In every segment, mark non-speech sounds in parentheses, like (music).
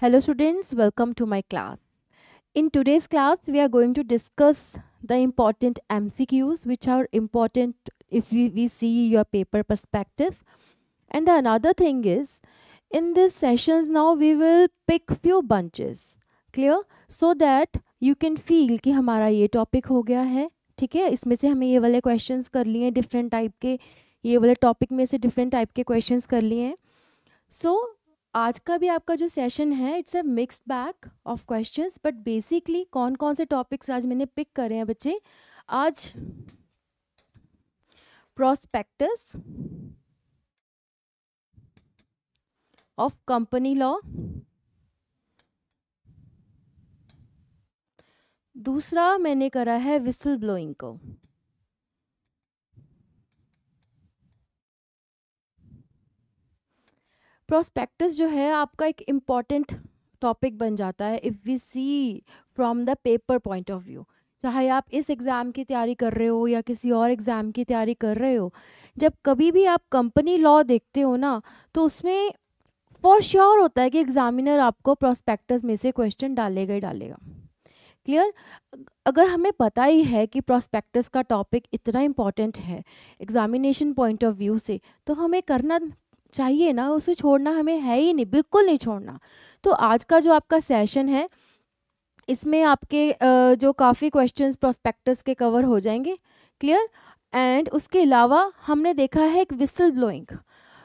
Hello students, welcome to my class. In today's class, we are going to discuss the important MCQs which are important if we, we see your paper perspective. And the another thing is, in these sessions now we will pick few bunches, clear? So that you can feel कि हमारा ये topic हो गया है, ठीक है? इसमें से हमें ये वाले questions कर लिए different type के, ये वाले topic में से different type के questions कर लिए हैं. So, आज का भी आपका जो सेशन है it's a mixed bag of questions but basically कौन कौन से टॉपिक्स आज मैंने पिक करे हैं बच्चे आज प्रोस्पेक्टस ऑफ कंपनी लॉ दूसरा मैंने करा है विसल ब्लोइंग को प्रोस्पेक्टस जो है आपका एक इम्पॉर्टेंट टॉपिक बन जाता है if we see from the paper point of view चाहे आप इस एग्ज़ाम की तैयारी कर रहे हो या किसी और एग्ज़ाम की तैयारी कर रहे हो जब कभी भी आप कंपनी लॉ देखते हो ना तो उसमें फॉर श्योर sure होता है कि एग्ज़ामिनर आपको प्रोस्पेक्टस में से क्वेश्चन डालेगा ही डालेगा क्लियर अगर हमें पता ही है कि प्रोस्पेक्टस का टॉपिक इतना इम्पॉर्टेंट है एग्ज़ामिनेशन पॉइंट ऑफ व्यू से तो हमें करना चाहिए ना उसे छोड़ना हमें है ही नहीं बिल्कुल नहीं छोड़ना तो आज का जो आपका सेशन है इसमें आपके जो काफ़ी क्वेश्चंस प्रोस्पेक्टस के कवर हो जाएंगे क्लियर एंड उसके अलावा हमने देखा है एक विसल ब्लोइंग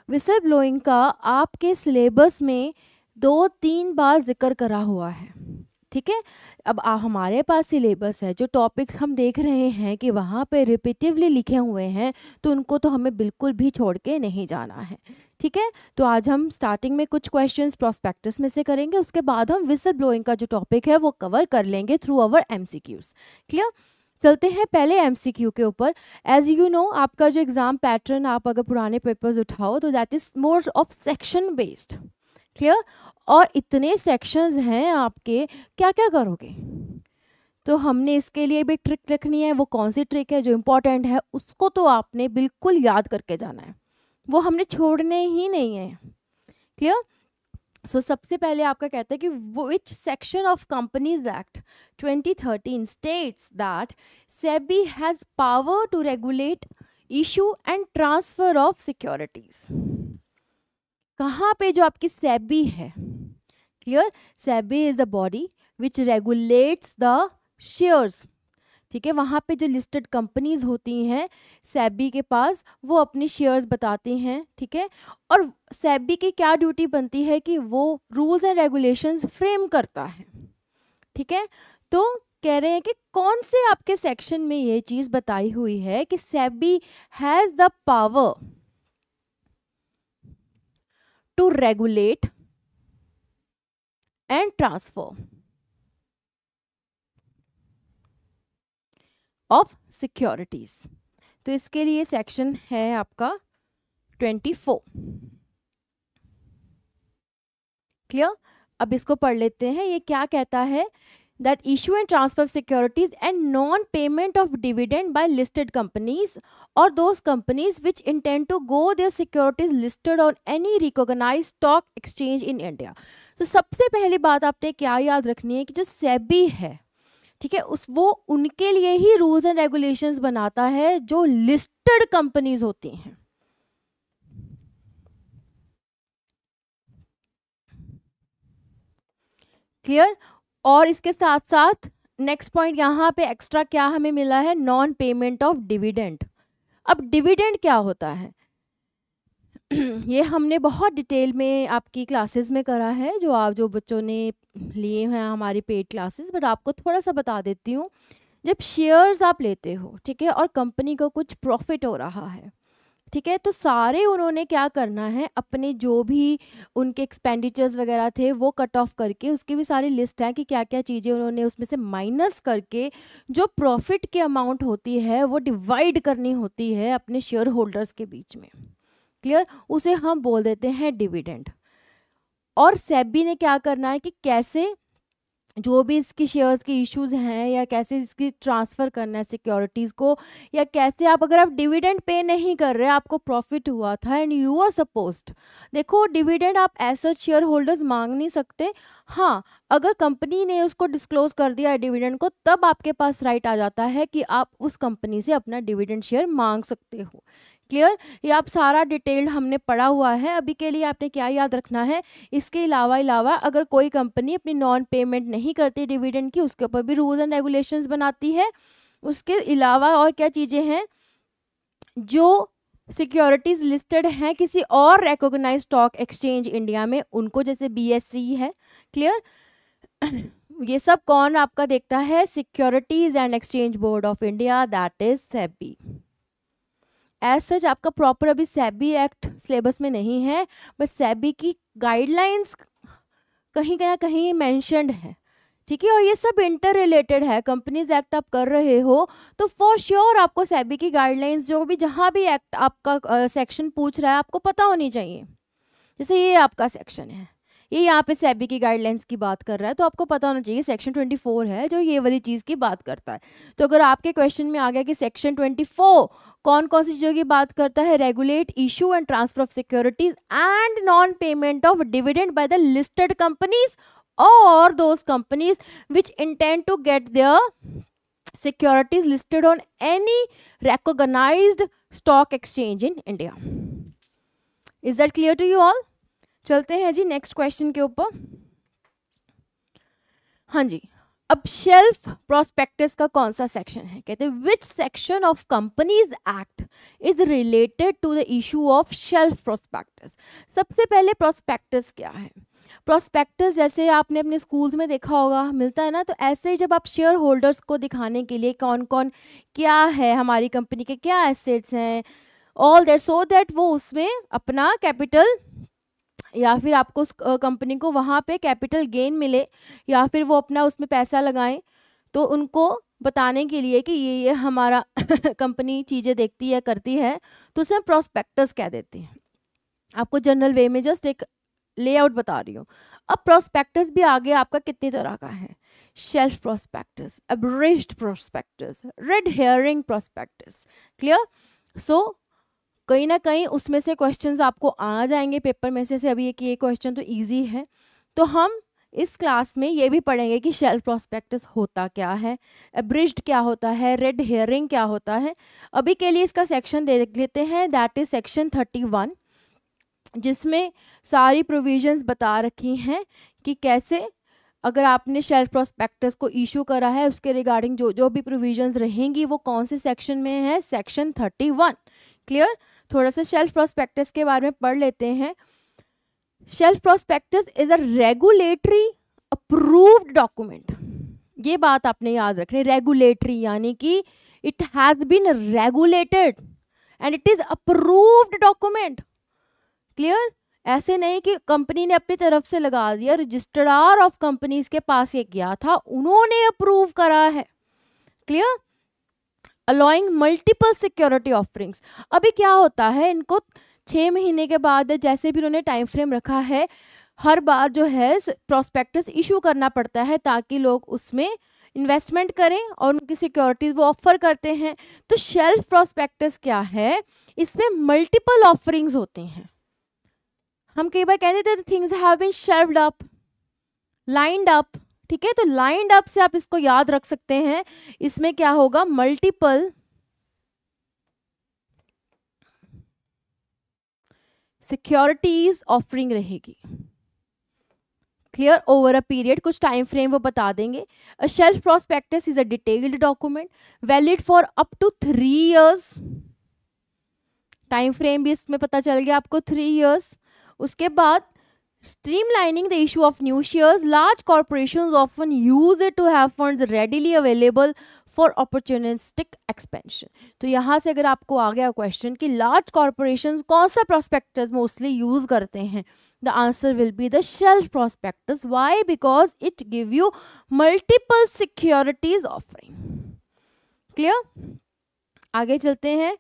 विसल ब्लोइंग का आपके सिलेबस में दो तीन बार जिक्र करा हुआ है ठीक है अब आ, हमारे पास सिलेबस है जो टॉपिक्स हम देख रहे हैं कि वहाँ पे रिपीटिवली लिखे हुए हैं तो उनको तो हमें बिल्कुल भी छोड़ के नहीं जाना है ठीक है तो आज हम स्टार्टिंग में कुछ क्वेश्चन प्रोस्पेक्टस में से करेंगे उसके बाद हम विसल ब्लोइंग का जो टॉपिक है वो कवर कर लेंगे थ्रू अवर एम क्लियर चलते हैं पहले एम के ऊपर एज यू नो आपका जो एग्ज़ाम पैटर्न आप अगर पुराने पेपर्स उठाओ तो that is more of section based clear और इतने सेक्शंस हैं आपके क्या क्या करोगे तो हमने इसके लिए भी ट्रिक रखनी है वो कौन सी ट्रिक है जो इम्पोर्टेंट है उसको तो आपने बिल्कुल याद करके जाना है वो हमने छोड़ने ही नहीं है क्लियर सो so, सबसे पहले आपका कहता है कि which section of companies act 2013 states that SEBI has power to regulate issue and transfer of securities कहाँ पे जो आपकी सेबी है clear SEBI is a body which regulates the shares ठीक है वहाँ पे जो लिस्टेड कंपनीज होती हैं सैबी के पास वो अपनी शेयर्स बताती हैं ठीक है और सैबी की क्या ड्यूटी बनती है कि वो रूल्स एंड रेगुलेशंस फ्रेम करता है ठीक है तो कह रहे हैं कि कौन से आपके सेक्शन में ये चीज़ बताई हुई है कि SEBI has the power to regulate and transform of securities तो इसके लिए सेक्शन है आपका ट्वेंटी फोर क्लियर अब इसको पढ़ लेते हैं ये क्या कहता है that issue and transfer securities and non payment of dividend by listed companies और those companies which intend to go their securities listed on any recognise stock exchange in India तो सबसे पहली बात आपने क्या याद रखनी है कि जो सेबी है ठीक है उस वो उनके लिए ही रूल्स एंड रेगुलेशंस बनाता है जो लिस्टेड कंपनीज होती हैं क्लियर और इसके साथ साथ नेक्स्ट पॉइंट यहां पे एक्स्ट्रा क्या हमें मिला है नॉन पेमेंट ऑफ डिविडेंड अब डिविडेंड क्या होता है (clears throat) ये हमने बहुत डिटेल में आपकी क्लासेस में करा है जो आप जो बच्चों ने लिए हैं हमारी पेड क्लासेस बट आपको थोड़ा सा बता देती हूँ जब शेयर्स आप लेते हो ठीक है और कंपनी को कुछ प्रॉफिट हो रहा है ठीक है तो सारे उन्होंने क्या करना है अपने जो भी उनके एक्सपेंडिचर्स वगैरह थे वो कट ऑफ करके उसकी भी सारी लिस्ट है कि क्या क्या चीज़ें उन्होंने उसमें से माइनस करके जो प्रॉफिट के अमाउंट होती है वो डिवाइड करनी होती है अपने शेयर होल्डर्स के बीच में क्लियर उसे हम बोल देते हैं डिविडेंड और सेबी ने क्या करना है कि कैसे जो भी इसकी शेयर्स के इश्यूज हैं या कैसे इसकी ट्रांसफ़र करना है सिक्योरिटीज़ को या कैसे आप अगर आप डिविडेंड पे नहीं कर रहे आपको प्रॉफिट हुआ था एंड यू आर सपोस्ट देखो डिविडेंड आप ऐसा शेयर होल्डर्स मांग नहीं सकते हाँ अगर कंपनी ने उसको डिस्क्लोज कर दिया डिविडेंड को तब आपके पास राइट आ जाता है कि आप उस कंपनी से अपना डिविडेंड शेयर मांग सकते हो क्लियर ये आप सारा डिटेल्ड हमने पढ़ा हुआ है अभी के लिए आपने क्या याद रखना है इसके अलावा अलावा अगर कोई कंपनी अपनी नॉन पेमेंट नहीं करती डिविडेंड की उसके ऊपर भी रूल्स एंड रेगुलेशन बनाती है उसके अलावा और क्या चीज़ें हैं जो सिक्योरिटीज़ लिस्टेड हैं किसी और रेकोगनाइज स्टॉक एक्सचेंज इंडिया में उनको जैसे बी e है क्लियर (clears throat) ये सब कौन आपका देखता है securities and exchange board of India that is SEBI as such आपका प्रॉपर अभी सैबी एक्ट सिलेबस में नहीं है बट सैबी की गाइडलाइंस कहीं ना कहीं मैंशनड है ठीक है और ये सब इंटर रिलेटेड है कंपनीज एक्ट आप कर रहे हो तो फॉर श्योर sure आपको सैबी की गाइडलाइंस जो भी जहाँ भी एक्ट आपका सेक्शन uh, पूछ रहा है आपको पता होनी चाहिए जैसे ये आपका सेक्शन है ये यहाँ पे सेबी की गाइडलाइंस की बात कर रहा है तो आपको पता होना चाहिए सेक्शन ट्वेंटी फोर है जो ये वाली चीज़ की बात करता है तो अगर आपके क्वेश्चन में आ गया कि सेक्शन ट्वेंटी फोर कौन कौन सी चीज़ों की बात करता है regulate issue and transfer of securities and non payment of dividend by the listed companies और those companies which intend to get the securities listed on any recognise stock exchange in India is that clear to you all चलते हैं जी next question के ऊपर हाँ जी अब shelf prospectus का कौन सा सेक्शन है कहते हैं which section of companies act is related to the issue of shelf prospectus सबसे पहले प्रोस्पेक्टस क्या है प्रोस्पेक्टस जैसे आपने अपने स्कूल्स में देखा होगा मिलता है ना तो ऐसे ही जब आप शेयर होल्डर्स को दिखाने के लिए कौन कौन क्या है हमारी कंपनी के क्या एसेट्स हैं ऑल देट सो देट वो उसमें अपना कैपिटल या फिर आपको उस कंपनी को वहाँ पे कैपिटल गेन मिले या फिर वो अपना उसमें पैसा लगाएं तो उनको बताने के लिए कि ये ये हमारा कंपनी (coughs) चीज़ें देखती है करती है तो उसे प्रोस्पेक्टस कह देते हैं आपको जनरल वे में जस्ट एक लेआउट बता रही हूँ अब प्रोस्पेक्टस भी आगे आपका कितनी तरह का है shelf prospectus abridged prospectus red herring prospectus clear so कहीं ना कहीं उसमें से क्वेश्चंस आपको आ जाएंगे पेपर में से, अभी एक ये क्वेश्चन तो इजी है तो हम इस क्लास में ये भी पढ़ेंगे कि शेल प्रोस्पेक्टस होता क्या है एब्रिज्ड क्या होता है रेड हेयरिंग क्या होता है अभी के लिए इसका सेक्शन देख लेते हैं that is section thirty one जिसमें सारी प्रोविजंस बता रखी हैं कि कैसे अगर आपने शेल्फ प्रोस्पेक्टस को इशू करा है उसके रिगार्डिंग जो जो भी प्रोविजंस रहेंगी वो कौन से सेक्शन में है सेक्शन थर्टी वन क्लियर थोड़ा सा शेल्फ प्रोस्पेक्टस के बारे में पढ़ लेते हैं shelf prospectus is a regulatory approved document ये बात आपने याद रखनी रेगुलेटरी यानी कि it has been regulated and it is approved document clear ऐसे नहीं कि कंपनी ने अपनी तरफ से लगा दिया रजिस्ट्रार ऑफ कंपनीज के पास ये गया था उन्होंने अप्रूव करा है clear allowing multiple security offerings अभी क्या होता है इनको छः महीने के बाद जैसे भी उन्होंने टाइम फ्रेम रखा है हर बार जो है प्रोस्पेक्टस इशू करना पड़ता है ताकि लोग उसमें इन्वेस्टमेंट करें और उनकी सिक्योरिटीज़ वो ऑफ़र करते हैं तो शेल्फ प्रोस्पेक्टस क्या है इसमें मल्टीपल ऑफरिंग्स होते हैं हम कई बार कहते थे things have been shelved up lined up ठीक है तो लाइंड अप से आप इसको याद रख सकते हैं इसमें क्या होगा मल्टीपल सिक्योरिटीज ऑफरिंग रहेगी क्लियर ओवर अ पीरियड कुछ टाइम फ्रेम वो बता देंगे a shelf prospectus is a detailed document valid for up to three years time frame भी इसमें पता चल गया आपको थ्री ईयर्स उसके बाद Streamlining the issue of new shares, large corporations often use it to have funds readily available for opportunistic expansion तो यहाँ से अगर आपको आ गया क्वेश्चन कि लार्ज कॉरपोरेशन कौन सा प्रोस्पेक्टस मोस्टली यूज करते हैं the answer will be the shelf prospectus why because it give you multiple securities offering clear आगे चलते हैं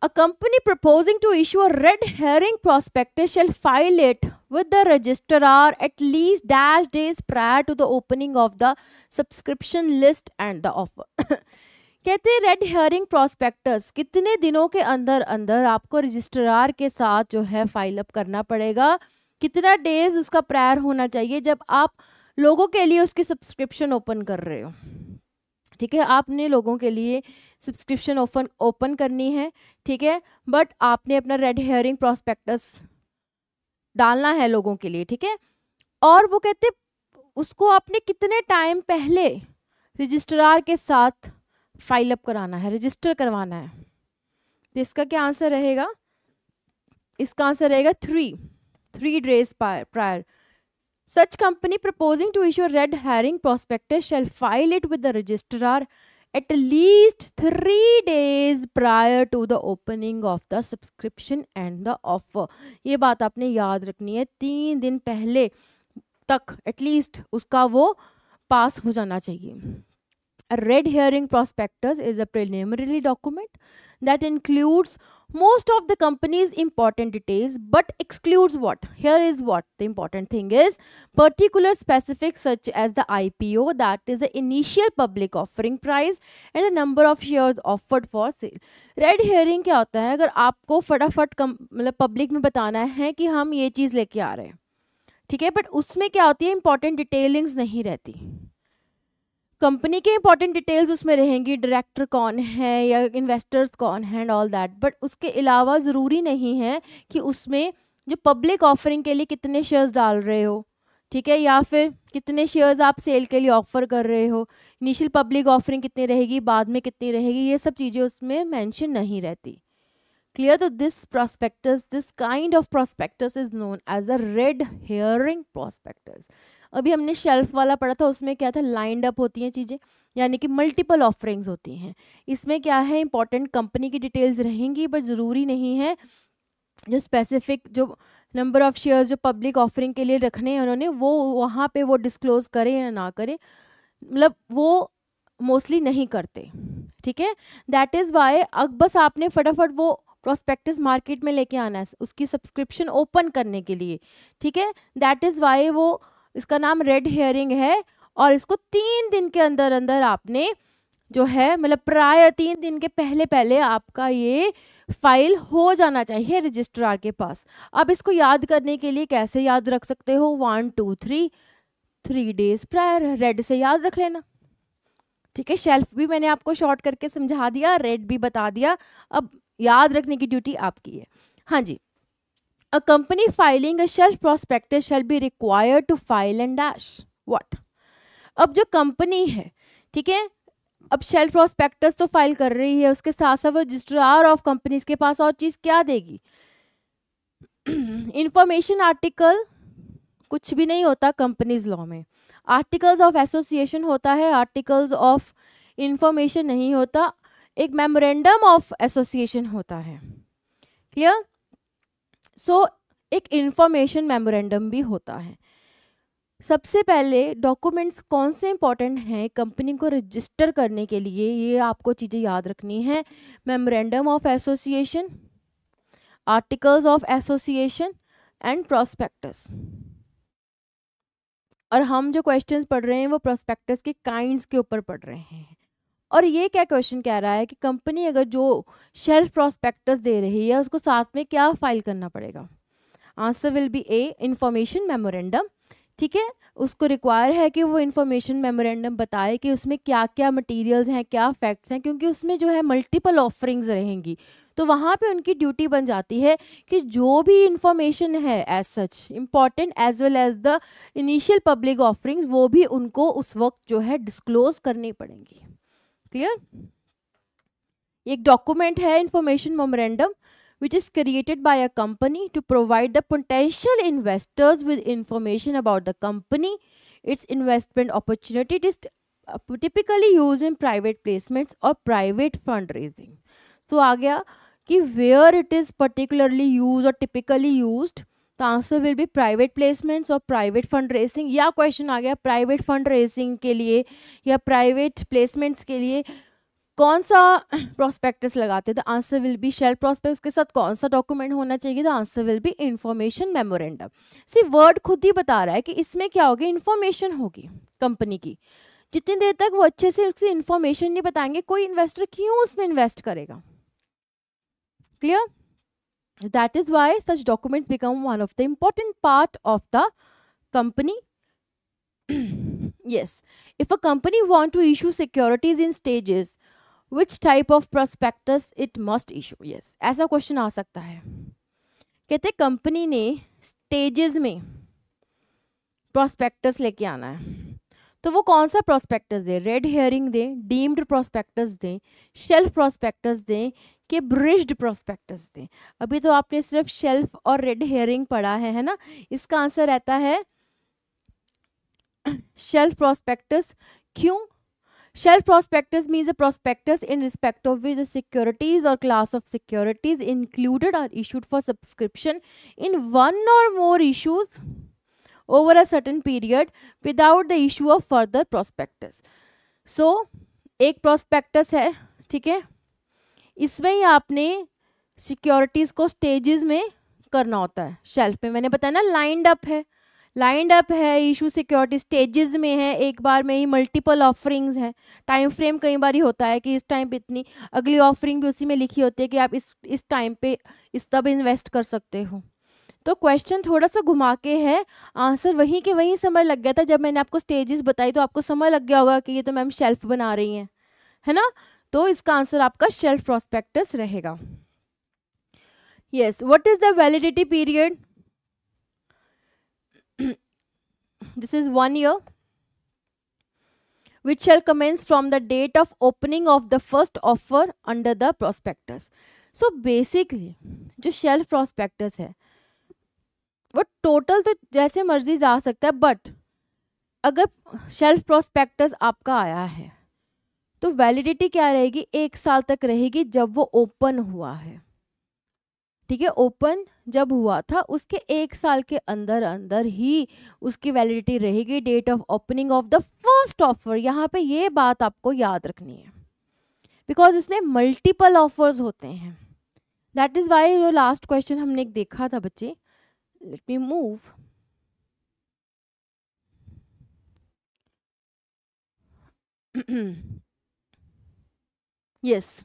A company proposing to issue a red herring prospectus shall file it with the registrar at least dash days prior to the opening of the subscription list and the offer. कहते हैं red herring prospectus कितने दिनों के अंदर अंदर आपको registrar के साथ जो है फाइल अप करना पड़ेगा कितना डेज उसका प्रायर होना चाहिए जब आप लोगों के लिए उसकी सब्सक्रिप्शन ओपन कर रहे हो ठीक है आपने लोगों के लिए सब्सक्रिप्शन ओपन ओपन करनी है ठीक है बट आपने अपना रेड हेयरिंग प्रोस्पेक्टस डालना है लोगों के लिए ठीक है और वो कहते उसको आपने कितने टाइम पहले रजिस्ट्रार के साथ फाइल अप कराना है रजिस्टर करवाना है तो इसका क्या आंसर रहेगा इसका आंसर रहेगा three three days prior Such company proposing to issue a red herring prospectus shall file it with the registrar at least three days prior to the opening of the subscription and the offer. ये बात आपने याद रखनी है तीन दिन पहले तक एटलीस्ट उसका वो पास हो जाना चाहिए A red herring prospectus is a preliminary document that includes most of the company's important details but excludes what here is what the important thing is particular specifics such as the ipo that is the initial public offering price and the number of shares offered for sale red herring kya hota hai agar aapko fatafat matlab public mein batana hai ki hum ye cheez leke aa rahe hain theek hai but usme kya hoti hai important detailings nahi rehti company के important details उसमें रहेंगी director कौन है या investors कौन है and all that but उसके अलावा ज़रूरी नहीं है कि उसमें जो पब्लिक ऑफरिंग के लिए कितने शेयर्स डाल रहे हो ठीक है या फिर कितने शेयर्स आप सेल के लिए ऑफर कर रहे हो इनिशियल पब्लिक ऑफरिंग कितनी रहेगी बाद में कितनी रहेगी ये सब चीज़ें उसमें मैंशन नहीं रहती क्लियर तो this prospectus this kind of prospectus is known as a red herring prospectus अभी हमने शेल्फ वाला पढ़ा था उसमें क्या था लाइंड अप होती हैं चीज़ें यानी कि मल्टीपल ऑफरिंग्स होती हैं इसमें क्या है इंपॉर्टेंट कंपनी की डिटेल्स रहेंगी पर ज़रूरी नहीं है जो स्पेसिफिक जो नंबर ऑफ़ शेयर्स जो पब्लिक ऑफरिंग के लिए रखने हैं उन्होंने वो वहाँ पे वो डिस्क्लोज करें या ना करें मतलब वो मोस्टली नहीं करते ठीक है दैट इज़ वाई अब बस आपने फटाफट वो प्रोस्पेक्टिस मार्केट में लेके आना है उसकी सब्सक्रिप्शन ओपन करने के लिए ठीक है दैट इज़ वाई वो इसका नाम रेड हेयरिंग है और इसको तीन दिन के अंदर अंदर आपने जो है मतलब प्राय तीन दिन के पहले पहले आपका ये फाइल हो जाना चाहिए रजिस्ट्रार के पास अब इसको याद करने के लिए कैसे याद रख सकते हो one two three three days prior red से याद रख लेना ठीक है शेल्फ भी मैंने आपको शॉर्ट करके समझा दिया रेड भी बता दिया अब याद रखने की ड्यूटी आपकी है हाँ जी A company filing a shelf prospectus shall be required to file and dash. What? अब जो कंपनी है ठीक है अब शेल्फ प्रोस्पेक्टस तो फाइल कर रही है उसके साथ साथ वो रजिस्ट्रार ऑफ कंपनीज के पास और चीज़ क्या देगी इंफॉर्मेशन (clears throat) आर्टिकल कुछ भी नहीं होता कंपनीज लॉ में आर्टिकल्स ऑफ एसोसिएशन होता है आर्टिकल्स ऑफ इंफॉर्मेशन नहीं होता एक मेमोरेंडम ऑफ एसोसिएशन होता है क्लियर सो so, एक इंफॉर्मेशन मेमोरेंडम भी होता है सबसे पहले डॉक्यूमेंट्स कौन से इंपॉर्टेंट हैं कंपनी को रजिस्टर करने के लिए ये आपको चीज़ें याद रखनी है memorandum of association articles of association and prospectus और हम जो क्वेश्चंस पढ़ रहे हैं वो प्रोस्पेक्टस के काइंड्स के ऊपर पढ़ रहे हैं और ये क्या क्वेश्चन कह रहा है कि कंपनी अगर जो शेल्फ प्रोस्पेक्टस दे रही है उसको साथ में क्या फाइल करना पड़ेगा answer will be a information memorandum ठीक है उसको रिक्वायर है कि वो इन्फॉर्मेशन मेमोरेंडम बताए कि उसमें क्या क्या मटेरियल्स हैं क्या फैक्ट्स हैं क्योंकि उसमें जो है मल्टीपल ऑफरिंग्स रहेंगी तो वहाँ पे उनकी ड्यूटी बन जाती है कि जो भी इंफॉर्मेशन है as such important as well as the initial public offerings वो भी उनको उस वक्त जो है डिस्क्लोज करनी पड़ेंगी clear A document here, information memorandum which is created by a company to provide the potential investors with information about the company its investment opportunity is uh, typically used in private placements or private fundraising so आ गया कि where it is particularly used or typically used तो answer will be private placements और private fund raising या question आ गया private fund racing के लिए या प्राइवेट प्लेसमेंट्स के लिए कौन सा प्रोस्पेक्टस (clears throat) लगाते तो answer will be shell prospect के साथ कौन सा डॉक्यूमेंट होना चाहिए तो answer will be information memorandum see word खुद ही बता रहा है कि इसमें क्या होगी इन्फॉर्मेशन होगी कंपनी की जितनी देर तक वो अच्छे से उसकी इन्फॉर्मेशन नहीं बताएंगे कोई इन्वेस्टर क्यों उसमें इन्वेस्ट करेगा clear That is why such documents become one of the important part of the company. (clears throat) yes, if a company want to issue securities in stages, which type of prospectus it must issue? Yes, ऐसा question आ सकता है कहते company ने stages में prospectus लेके आना है तो वो कौन सा प्रॉस्पेक्टस दें रेड हेयरिंग दें डीम्ड प्रॉस्पेक्टस दें शेल्फ प्रॉस्पेक्टस दें के ब्रिज्ड प्रॉस्पेक्टस दें अभी तो आपने सिर्फ शेल्फ और रेड हेयरिंग पढ़ा है है ना इसका आंसर रहता है शेल्फ प्रॉस्पेक्टस क्यों shelf prospectus means a prospectus in respect of with securities or class of securities included or issued for subscription in one or more issues over a certain period without the issue of further prospectus. So एक prospectus है ठीक है इसमें ही आपने securities को stages में करना होता है शेल्फ में मैंने बताया ना लाइंड अप है लाइंड अप है इशू सिक्योरिटी स्टेजेस में है एक बार में ही मल्टीपल ऑफरिंग्स हैं टाइम फ्रेम कई बार ही होता है कि इस टाइम पर इतनी अगली ऑफरिंग भी उसी में लिखी होती है कि आप इस इस टाइम पे इस तब इन्वेस्ट कर सकते हो तो क्वेश्चन थोड़ा सा घुमा के है आंसर वहीं के वहीं समय लग गया था जब मैंने आपको स्टेजेस बताई तो आपको समय लग गया होगा कि ये तो मैम शेल्फ बना रही हैं है ना तो इसका आंसर आपका शेल्फ प्रोस्पेक्टस रहेगा yes what is the validity period this is one year which shall commence from the date of opening of the first offer under the prospectus so basically जो शेल्फ प्रोस्पेक्टस है वो total तो जैसे मर्जी जा सकता है बट अगर शेल्फ प्रोस्पेक्टस आपका आया है तो वैलिडिटी क्या रहेगी एक साल तक रहेगी जब वो ओपन हुआ है ठीक है ओपन जब हुआ था उसके एक साल के अंदर अंदर ही उसकी वैलिडिटी रहेगी date of opening of the first offer यहाँ पे ये बात आपको याद रखनी है बिकॉज इसमें मल्टीपल ऑफर्स होते हैं दैट इज़ वाई जो लास्ट क्वेश्चन हमने एक देखा था बच्चे let me move (clears throat) yes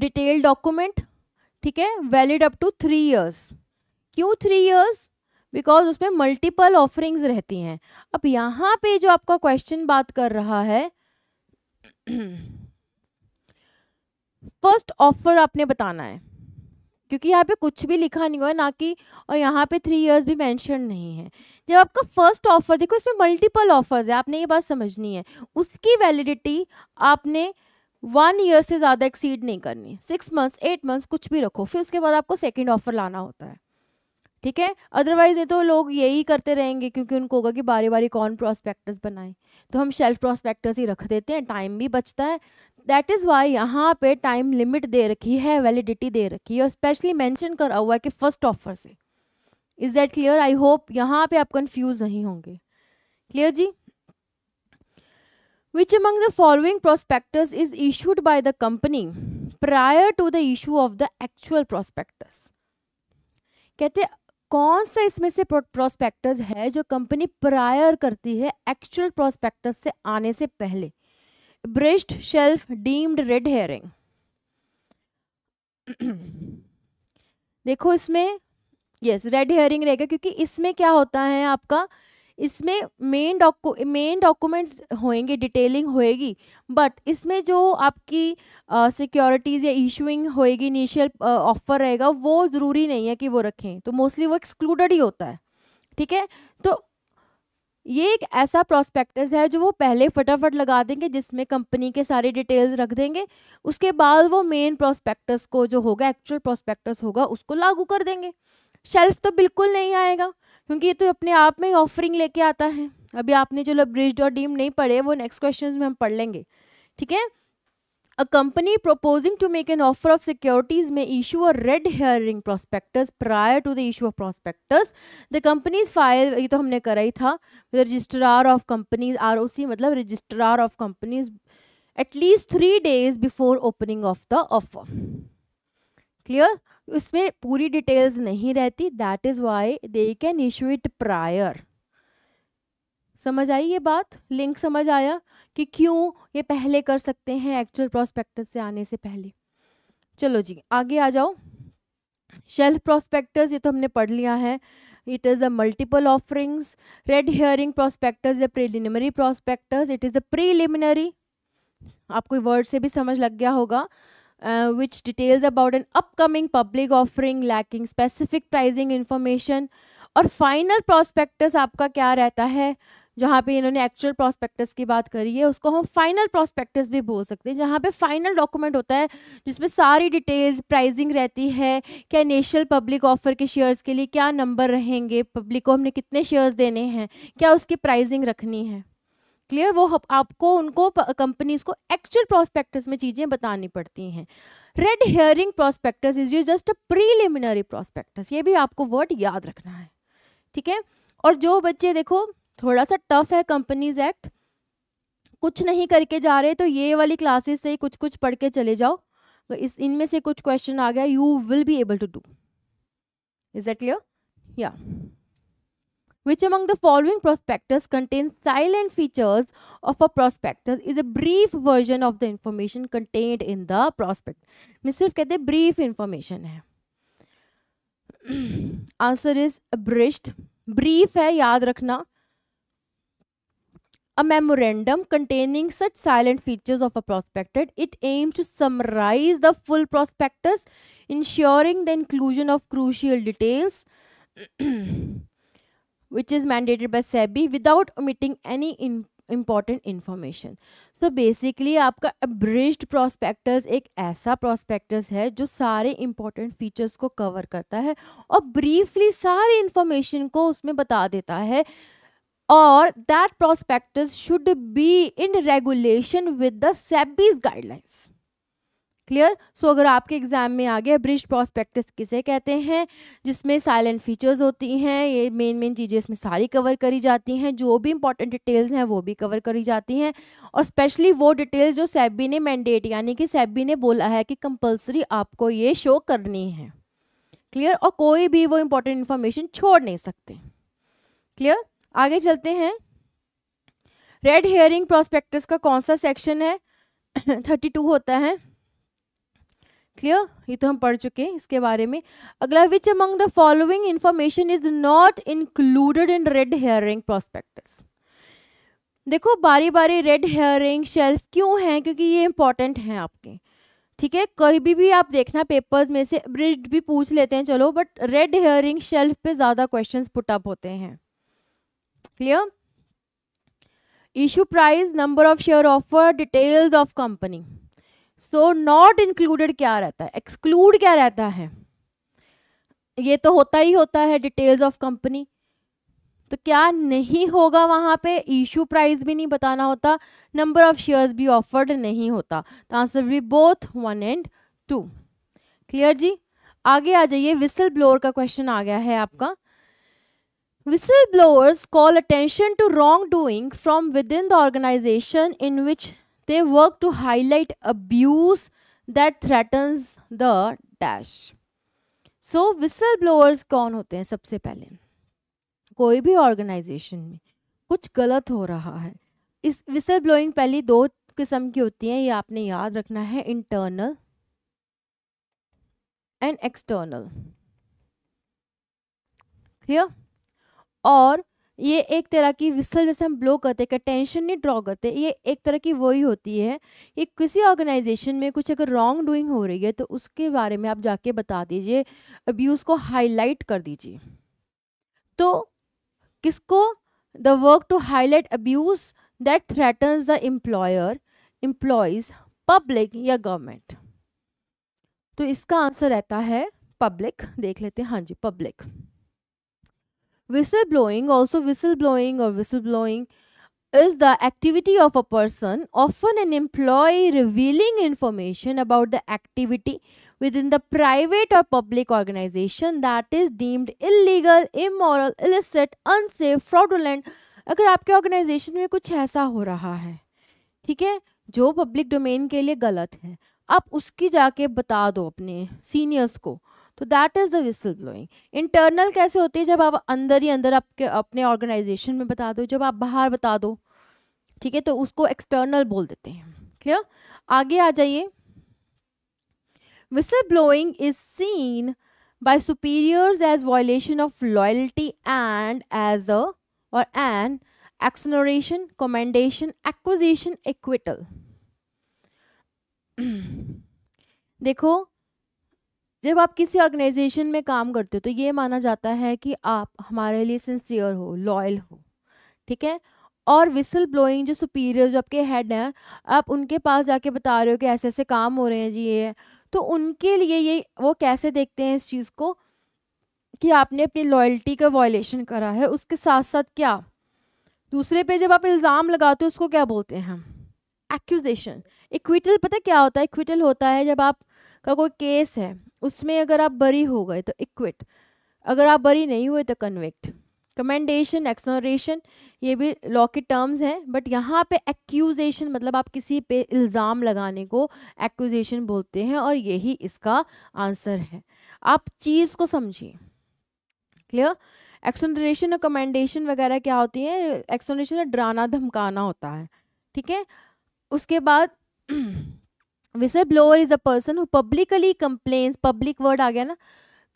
detail document ठीक है valid up to three years क्यों थ्री ईयर्स बिकॉज उसमें मल्टीपल ऑफरिंग्स रहती हैं अब यहाँ पे जो आपका क्वेश्चन बात कर रहा है फर्स्ट (clears throat) ऑफर आपने बताना है क्योंकि यहाँ पे कुछ भी लिखा नहीं हुआ है ना कि और यहाँ पे थ्री इयर्स भी मेंशन नहीं है जब आपका फर्स्ट ऑफर देखो इसमें मल्टीपल ऑफर्स है आपने ये बात समझनी है उसकी वैलिडिटी आपने वन ईयर से ज़्यादा एक्सीड नहीं करनी सिक्स मंथ्स एट मंथ्स कुछ भी रखो फिर उसके बाद आपको सेकेंड ऑफर लाना होता है ठीक है अदरवाइज ये तो लोग यही करते रहेंगे क्योंकि उनको होगा कि बारी बारी कौन प्रोस्पेक्टस बनाए तो हम शेल्फ प्रोस्पेक्टस ही रख देते हैं टाइम भी बचता है दैट इज़ वाई यहाँ पे टाइम लिमिट दे रखी है वैलिडिटी दे रखी है और स्पेशली मैंशन करा हुआ है कि फर्स्ट ऑफर से is that clear I hope यहाँ पे आप कंफ्यूज नहीं होंगे क्लियर जी which among the following prospectus is issued by the company prior to the issue of the actual prospectus कहते कौन सा इसमें से प्रोस्पेक्टस है जो कंपनी प्रायर करती है एक्चुअल प्रोस्पेक्टस से आने से पहले ब्रिस्ट शेल्फ डीम्ड रेड हेयरिंग देखो इसमें यस रेड हेयरिंग रहेगा क्योंकि इसमें क्या होता है आपका इसमें मेन डॉक्यू मेन डॉक्यूमेंट्स होंगे डिटेलिंग होएगी बट इसमें जो आपकी सिक्योरिटीज़ या इशूइंग होएगी इनिशियल ऑफर रहेगा वो ज़रूरी नहीं है कि वो रखें तो मोस्टली वो एक्सक्लूडेड ही होता है ठीक है तो ये एक ऐसा प्रोस्पेक्टस है जो वो पहले फटाफट लगा देंगे जिसमें कंपनी के सारे डिटेल्स रख देंगे उसके बाद वो मेन प्रोस्पेक्टस को जो होगा एक्चुअल प्रोस्पेक्टस होगा उसको लागू कर देंगे शेल्फ तो बिल्कुल नहीं आएगा क्योंकि ये तो अपने आप में ही ऑफरिंग लेके आता है अभी आपने जो ब्रिज और डीम नहीं पढ़े वो नेक्स्ट क्वेश्चन में हम पढ़ लेंगे ठीक है A company proposing to make an offer of securities may issue a red herring prospectus prior to the issue of prospectus. The companies file ये तो हमने करा ही था registrar of companies R O C मतलब registrar of companies at least three days before opening of the offer clear उसमें पूरी details नहीं रहती that is why they can issue it prior समझ आई ये बात लिंक समझ आया कि क्यों ये पहले कर सकते हैं एक्चुअल प्रोस्पेक्टस से आने से पहले चलो जी आगे आ जाओ शेल्फ प्रोस्पेक्टस ये तो हमने पढ़ लिया है it is a multiple offerings red herring prospectus या preliminary prospectus it is a preliminary आपको वर्ड से भी समझ लग गया होगा which details about an upcoming public offering lacking specific pricing information और फाइनल प्रोस्पेक्टस आपका क्या रहता है जहाँ पे इन्होंने एक्चुअल प्रोस्पेक्टस की बात करी है उसको हम फाइनल प्रोस्पेक्टस भी बोल सकते हैं जहाँ पे फाइनल डॉक्यूमेंट होता है जिसमें सारी डिटेल्स प्राइजिंग रहती है क्या नेशनल पब्लिक ऑफर के शेयर्स के लिए क्या नंबर रहेंगे पब्लिक को हमने कितने शेयर्स देने हैं क्या उसकी प्राइजिंग रखनी है क्लियर वो आपको उनको कंपनीज को एक्चुअल प्रोस्पेक्टस में चीज़ें बतानी पड़ती हैं red herring prospectus is you just a preliminary prospectus ये भी आपको वर्ड याद रखना है ठीक है और जो बच्चे देखो थोड़ा सा टफ है कंपनीज एक्ट कुछ नहीं करके जा रहे तो ये वाली क्लासेस से कुछ कुछ पढ़ के चले जाओ तो इस इनमें से कुछ क्वेश्चन आ गया you will be able to do is that clear या which among the following prospectus contain silent features of a prospectus is a brief version of the information content in the prospect मैं सिर्फ कहते brief information है answer is ब्रिस्ट brief है याद रखना A memorandum containing such silent features of a prospectus, it aims to summarize the full prospectus, ensuring the inclusion of crucial details, which is mandated by SEBI without omitting any in important information so basically आपका abridged prospectus एक ऐसा prospectus है जो सारे important features को cover करता है और ब्रीफली सारी इन्फॉर्मेशन को उसमें बता देता है और that prospect should be in regulation with the SEBI's guidelines clear so अगर आपके एग्जाम में आ गया ब्रिज प्रॉस्पेक्टस किसे कहते हैं जिसमें साइलेंट फीचर्स होती हैं ये मेन मेन चीज़ें इसमें सारी कवर करी जाती हैं जो भी इंपॉर्टेंट डिटेल्स हैं वो भी कवर करी जाती हैं और स्पेशली वो डिटेल्स जो सेबी ने मैंडेट यानी कि सेबी ने बोला है कि कंपल्सरी आपको ये शो करनी है क्लियर और कोई भी वो इंपॉर्टेंट इन्फॉर्मेशन छोड़ नहीं सकते क्लियर आगे चलते हैं रेड हेयरिंग प्रोस्पेक्टस का कौन सा सेक्शन है थर्टी (coughs) टू होता है क्लियर ये तो हम पढ़ चुके हैं इसके बारे में अगला which among the following information is not included in red herring prospectus देखो बारी बारी रेड हेयरिंग शेल्फ क्यों है क्योंकि ये इंपॉर्टेंट हैं आपके ठीक है कहीं भी, भी आप देखना पेपर्स में से ब्रिज भी पूछ लेते हैं चलो बट रेड हेयरिंग शेल्फ पे ज़्यादा क्वेश्चन पुटअप होते हैं clear issue price number of share offer details of company so not included क्या रहता है एक्सक्लूड क्या रहता है ये तो होता ही होता है डिटेल्स ऑफ कंपनी तो क्या नहीं होगा वहां पे इशू प्राइस भी नहीं बताना होता नंबर ऑफ शेयर्स भी ऑफर्ड नहीं होता तो आंसर भी both one and two clear जी आगे आ जाइए विसल ब्लोअर का क्वेश्चन आ गया है आपका Whistleblowers call attention to wrongdoing from within the organization in which they work to highlight abuse that threatens the dash. So whistle blowers कौन होते हैं सबसे पहले कोई भी ऑर्गेनाइजेशन में कुछ गलत हो रहा है इस विसल ब्लोइंग पहली दो किस्म की होती हैं ये आपने याद रखना है इंटरनल एंड एक्सटर्नल क्लियर और ये एक तरह की विसल जैसे हम ब्लो करते हैं टेंशन नहीं ड्रॉ करते ये एक तरह की वही होती है कि किसी ऑर्गेनाइजेशन में कुछ अगर रॉन्ग डूइंग हो रही है तो उसके बारे में आप जाके बता दीजिए अब्यूज़ को हाईलाइट कर दीजिए तो किसको the work to highlight abuse that threaten the employer employees public या गवर्नमेंट तो इसका आंसर रहता है पब्लिक देख लेते हैं हाँ जी public whistle blowing also whistle blowing or whistle blowing is the activity of a person, often an employee revealing information about the activity within the private or public organization that is deemed illegal, immoral, illicit, unsafe, fraudulent. अगर आपके organisation में कुछ ऐसा हो रहा है ठीक है जो पब्लिक डोमेन के लिए गलत है आप उसकी जाके बता दो अपने सीनियर्स को तो that is the whistle blowing internal कैसे होती है जब आप अंदर ही अंदर आपके अपने ऑर्गेनाइजेशन में बता दो जब आप बाहर बता दो ठीक है तो उसको एक्सटर्नल बोल देते हैं क्लियर आगे आ जाइए whistle blowing is seen by superiors as violation of loyalty and as a or an exoneration commendation acquisition acquittal देखो जब आप किसी ऑर्गेनाइजेशन में काम करते हो तो ये माना जाता है कि आप हमारे लिए सिंसियर हो लॉयल हो ठीक है और विसल ब्लोइंग जो सुपीरियर जो आपके हेड हैं आप उनके पास जाके बता रहे हो कि ऐसे ऐसे काम हो रहे हैं जी ये तो उनके लिए ये वो कैसे देखते हैं इस चीज़ को कि आपने अपनी लॉयल्टी का वॉयलेशन करा है उसके साथ साथ क्या दूसरे पे जब आप इल्ज़ाम लगाते हो उसको क्या बोलते हैं एक्यूजेशन इक्विटल पता क्या होता है इक्विटल होता है जब आप का कोई केस है उसमें अगर आप बरी हो गए तो इक्विट अगर आप बरी नहीं हुए तो कन्विक्ट कमेंडेशन एक्सनोरेशन ये भी लॉ के टर्म्स हैं बट यहाँ पे एक्यूजेशन मतलब आप किसी पे इल्ज़ाम लगाने को एक्यूजेशन बोलते हैं और यही इसका आंसर है आप चीज़ को समझिए क्लियर एक्सनोरेशन और कमेंडेशन वगैरह क्या होती है एक्सनोरेशन डराना धमकाना होता है ठीक है उसके बाद (clears throat) whistle blower is a person who publicly complain public word आ गया ना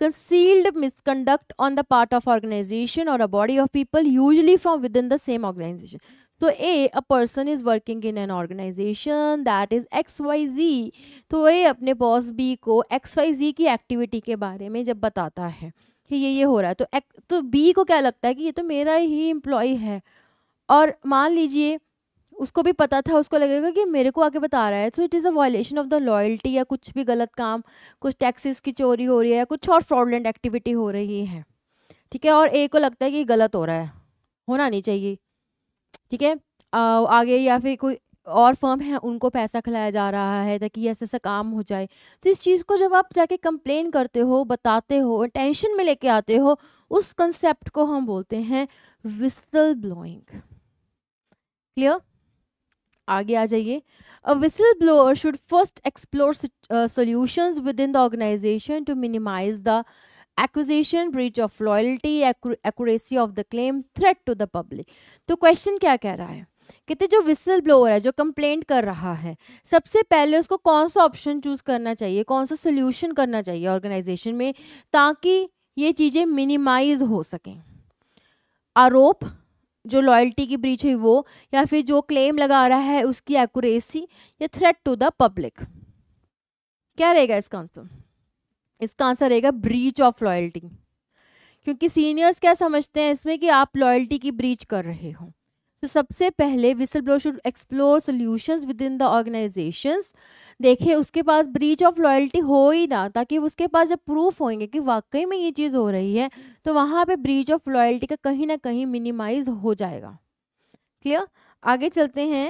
concealed misconduct on the part of organisation और a body of people usually from with in the same organisation तो a a person is working in an organisation that is X Y Z तो ए अपने boss B को X Y Z की activity के बारे में जब बताता है कि ये ये हो रहा है तो एक तो बी को क्या लगता है कि ये तो मेरा ही एम्प्लॉय है और मान लीजिए उसको भी पता था उसको लगेगा कि मेरे को आके बता रहा है so it is a violation of the loyalty या कुछ भी गलत काम कुछ टैक्सेस की चोरी हो रही है कुछ और फ्रॉडलेंट एक्टिविटी हो रही है ठीक है और ए को लगता है कि गलत हो रहा है होना नहीं चाहिए ठीक है आगे या फिर कोई और फर्म है उनको पैसा खिलाया जा रहा है ताकि ऐसा ऐसा काम हो जाए तो इस चीज़ को जब आप जाके कंप्लेन करते हो बताते हो टेंशन में लेके आते हो उस कंसेप्ट को हम बोलते हैं विस्टल ब्लोइंग क्लियर आगे आ जाइए a whistle blower should first explore solution with in the organisation to minimise the accusation breach of loyalty accuracy of the claim threat to the public तो क्वेश्चन क्या कह रहा है कहते जो विसल ब्लोअर है जो कंप्लेंट कर रहा है सबसे पहले उसको कौन सा ऑप्शन चूज करना चाहिए कौन सा सोल्यूशन करना चाहिए ऑर्गेनाइजेशन में ताकि ये चीज़ें मिनिमाइज हो सकें आरोप जो लॉयल्टी की ब्रीच हुई वो या फिर जो क्लेम लगा रहा है उसकी एक्यूरेसी या थ्रेट टू द पब्लिक क्या रहेगा इसका आंसर इसका आंसर रहेगा ब्रीच ऑफ लॉयल्टी क्योंकि सीनियर्स क्या समझते हैं इसमें कि आप लॉयल्टी की ब्रीच कर रहे हो तो सबसे पहले whistle blow should explore solution with in the ऑर्गेनाइजेशन देखिए उसके पास ब्रीच ऑफ लॉयल्टी हो ही ना ताकि उसके पास जब प्रूफ होंगे कि वाकई में ये चीज़ हो रही है तो वहाँ पे ब्रीच ऑफ लॉयल्टी का कहीं ना कहीं मिनिमाइज हो जाएगा क्लियर आगे चलते हैं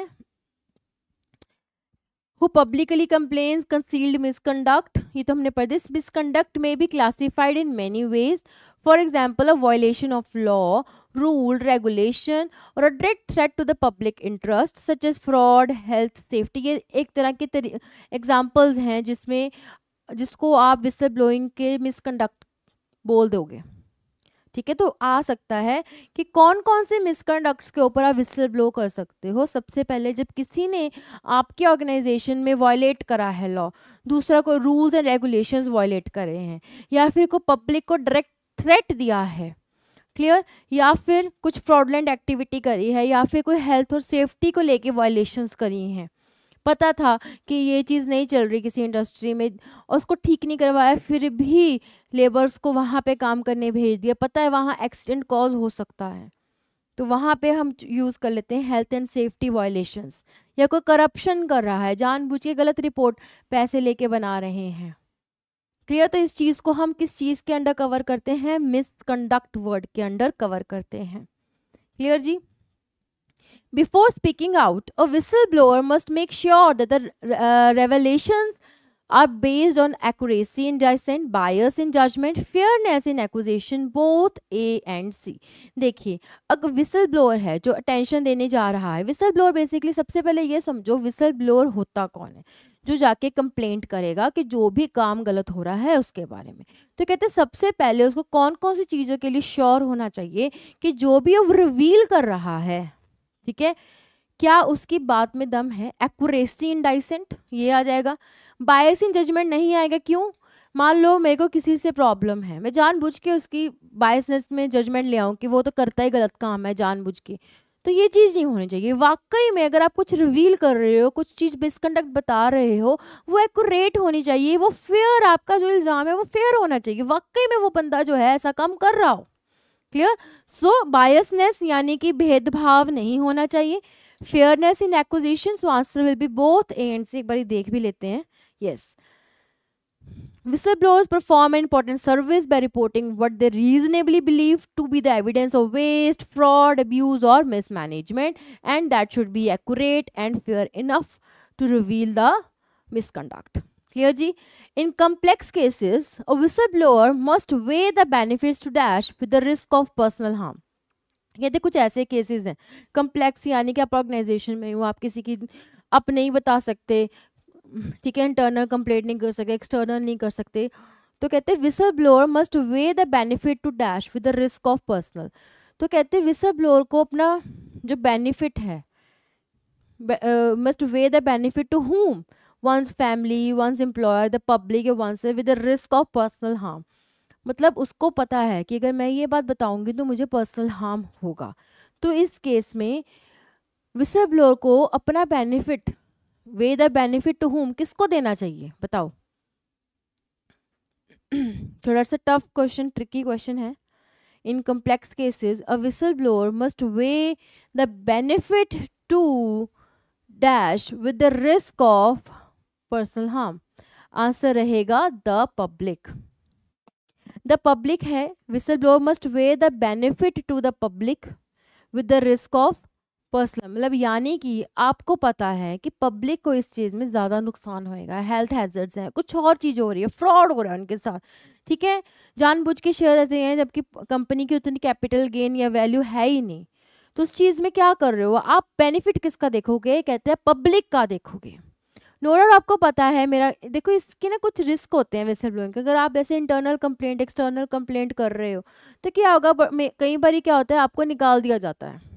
who publicly complain concealed misconduct ये तो हमने पढ़ दिस मिसकंडक्ट में भी classified in many ways for example a violation of law rule regulation or a direct threat to the public interest such as fraud health safety ये एक तरह के एग्जाम्पल्स हैं जिसमें जिसको आप विसल ब्लोइंग के मिसकंडक्ट बोल दोगे ठीक है तो आ सकता है कि कौन कौन से मिसकंडक्ट्स के ऊपर आप विसल ब्लो कर सकते हो सबसे पहले जब किसी ने आपके ऑर्गेनाइजेशन में वॉयलेट करा है लॉ दूसरा कोई रूल्स एंड रेगुलेशंस वॉयलेट करे हैं या फिर कोई पब्लिक को डायरेक्ट थ्रेट दिया है क्लियर या फिर कुछ फ्रॉडलेंट एक्टिविटी करी है या फिर कोई हेल्थ और सेफ्टी को लेके वायलेशंस करी हैं पता था कि ये चीज़ नहीं चल रही किसी इंडस्ट्री में और उसको ठीक नहीं करवाया फिर भी लेबर्स को वहाँ पे काम करने भेज दिया पता है वहाँ एक्सीडेंट कॉज हो सकता है तो वहाँ पे हम यूज़ कर लेते हैं हेल्थ एंड सेफ्टी वायलेशंस या कोई करप्शन कर रहा है जानबूझ के गलत रिपोर्ट पैसे लेके बना रहे हैं क्लियर तो इस चीज को हम किस चीज के अंडर कवर करते हैं मिसकंडक्ट वर्ड के अंडर कवर करते हैं क्लियर जी before speaking out a whistle blower must make sure that the revelation are based on accuracy in dissent, bias in judgment, fairness in accusation, both A and C. देखिए अगर whistle blower है जो attention देने जा रहा है whistle blower basically सबसे पहले ये समझो विसल ब्लोअर होता कौन है जो जाके कंप्लेंट करेगा कि जो भी काम गलत हो रहा है उसके बारे में तो कहते हैं सबसे पहले उसको कौन कौन सी चीज़ों के लिए श्योर होना चाहिए कि जो भी वो रिवील कर रहा है ठीक है क्या उसकी बात में दम है एक्यूरेसी इन डाइसेंट ये आ जाएगा बायस इन जजमेंट नहीं आएगा क्यों मान लो मेरे को किसी से प्रॉब्लम है मैं जानबूझ के उसकी बायसनेस में जजमेंट ले आऊँ कि वो तो करता ही गलत काम है जानबूझ के तो ये चीज़ नहीं होनी चाहिए वाकई में अगर आप कुछ रिवील कर रहे हो कुछ चीज़ मिसकंडक्ट बता रहे हो वो एक्यूरेट होनी चाहिए वो फेयर आपका जो इल्ज़ाम है वो फेयर होना चाहिए वाकई में वो बंदा जो है ऐसा काम कर रहा हो क्लियर सो बायसनेस यानी कि भेदभाव नहीं होना चाहिए fairness in acquisition so answer will be both and से एक बार देख भी लेते हैं Yes. Whistleblowers perform an important service by reporting what they reasonably believe to be the evidence of waste, fraud, abuse, or mismanagement, and that should be accurate and fair enough to reveal the misconduct. Clear G? In complex cases, a whistleblower must weigh the benefits to dash with the risk of personal harm. कहते कुछ ऐसे cases हैं complex यानी कि आप organisation में हो आप किसी की आप नहीं बता सकते ठीक है इंटरनल कंप्लेट नहीं कर सके एक्सटर्नल नहीं कर सकते तो कहते हैं whistle blower must weigh the benefit to dash with the risk of personal तो कहते हैं विसल ब्लोअर को अपना जो बेनिफिट है must weigh the benefit to home one's family one's employer the public one's with the risk of personal harm मतलब उसको पता है कि अगर मैं ये बात बताऊंगी तो मुझे पर्सनल हार्म होगा तो इस केस में विसल ब्लोअर को अपना benefit weigh the benefit to whom किसको देना चाहिए बताओ (clears throat) थोड़ा सा टफ क्वेश्चन ट्रिकी क्वेश्चन है in complex cases a whistle blower must weigh the benefit to dash with the risk of personal harm answer रहेगा द पब्लिक द पब्लिक है whistle blower must weigh the benefit to the public with the risk of personal मतलब यानी कि आपको पता है कि public को इस चीज़ में ज़्यादा नुकसान होएगा हेल्थ हैजर्ड्स हैं कुछ और चीज़ हो रही है फ्रॉड हो रहा है उनके साथ ठीक है जानबूझ के शेयर ऐसे हैं जबकि कंपनी की उतनी कैपिटल गेन या वैल्यू है ही नहीं तो उस चीज़ में क्या कर रहे हो आप बेनिफिट किसका देखोगे कहते हैं पब्लिक का देखोगे नो डाउट आपको पता है मेरा देखो इसके ना कुछ रिस्क होते हैं वैसे लोगों के अगर आप ऐसे इंटरनल कंप्लेंट एक्सटर्नल कंप्लेंट कर रहे हो तो क्या होगा कई बार क्या होता है आपको निकाल दिया जाता है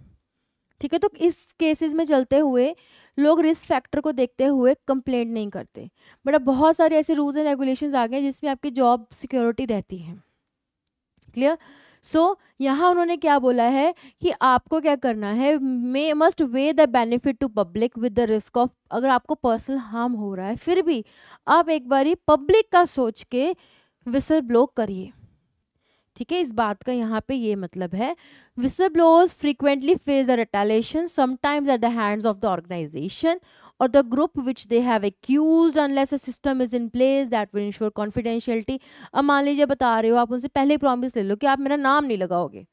ठीक है तो इस केसेस में चलते हुए लोग रिस्क फैक्टर को देखते हुए कंप्लेंट नहीं करते बट अब बहुत सारे ऐसे रूल्स एंड रेगुलेशंस आ गए जिसमें आपकी जॉब सिक्योरिटी रहती है क्लियर सो so, यहाँ उन्होंने क्या बोला है कि आपको क्या करना है may must weigh the benefit to public with the risk of अगर आपको पर्सनल हार्म हो रहा है फिर भी आप एक बारी पब्लिक का सोच के विसर ब्लॉक करिए ठीक है इस बात का यहाँ पे ये मतलब है whistle blowers frequently face the retaliation sometimes at the hands of the organisation और the group which they have accuse unless a system is in place that will ensure confidentiality अब मान लीजिए बता रहे हो आप उनसे पहले प्रॉमिस ले लो कि आप मेरा नाम नहीं लगाओगे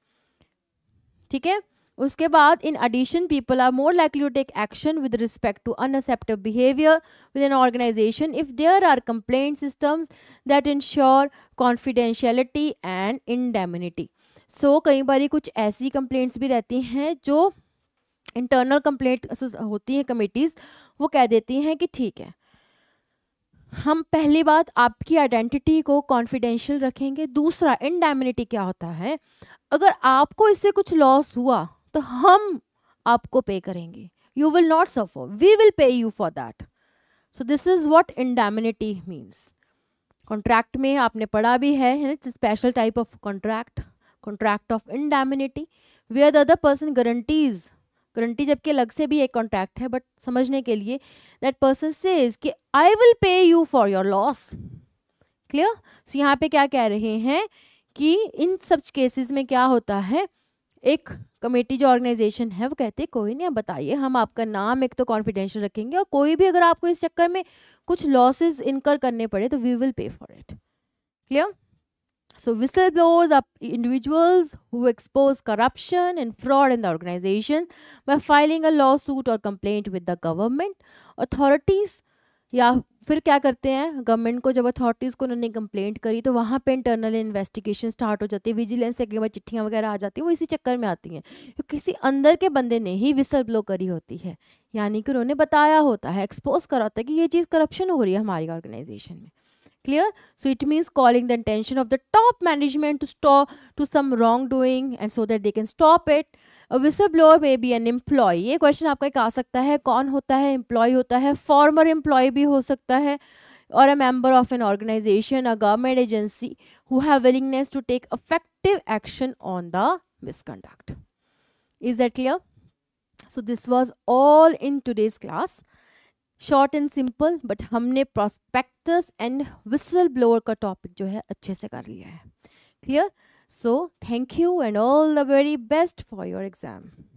ठीक है उसके बाद in addition people are more likely to take action with respect to unacceptive behaviour with an organisation if there are complaint systems that ensure confidentiality and indemnity so कई बार कुछ ऐसी कंप्लेंट्स भी रहती हैं जो इंटरनल कंप्लेंट होती हैं कमेटीज़ वो कह देती हैं कि ठीक है हम पहली बात आपकी आइडेंटिटी को कॉन्फिडेंशियल रखेंगे दूसरा इनडेमिनिटी क्या होता है अगर आपको इससे कुछ लॉस हुआ तो हम आपको पे करेंगे you will not suffer we will pay you for that so this is what indemnity means contract में आपने पढ़ा भी है special type of contract contract of indemnity are the other person guarantees guarantee जबकि अलग से भी एक कॉन्ट्रैक्ट है बट समझने के लिए दैट पर्सन इज कि I will pay you for your loss clear so यहाँ पे क्या कह रहे हैं कि इन सब केसेस में क्या होता है एक कमेटी जो ऑर्गेनाइजेशन है वो कहते हैं कोई नहीं बताइए हम आपका नाम एक तो कॉन्फिडेंशियल रखेंगे और कोई भी अगर आपको इस चक्कर में कुछ लॉसेस इनकर करने पड़े तो we will pay for it clear so whistle blowers आप individuals who expose corruption and fraud in the organisation by filing a lawsuit और complaint with the government authorities या फिर क्या करते हैं गवर्नमेंट को जब अथॉरिटीज़ को उन्होंने कंप्लेंट करी तो वहाँ पे इंटरनल इन्वेस्टिगेशन स्टार्ट हो जाती है विजिलेंस से बार चिट्ठियाँ वगैरह आ जाती हैं वो इसी चक्कर में आती हैं तो किसी अंदर के बंदे ने ही विसल ब्लो करी होती है यानी कि उन्होंने बताया होता है एक्सपोज करा होता है कि ये चीज़ करप्शन हो रही है हमारी ऑर्गेनाइजेशन में clear so it means calling the attention of the top management to stop to some wrongdoing and so that they can stop it a whistleblower may be an employee ye question aapka ek aa sakta hai कौन hota hai employee hota hai former employee bhi ho sakta hai or a member of an organization a government agency who have willingness to take effective action on the misconduct is that clear so this was all in today's class short and simple but हमने prospectus and whistle blower का topic जो है अच्छे से कर लिया है clear so thank you and all the very best for your exam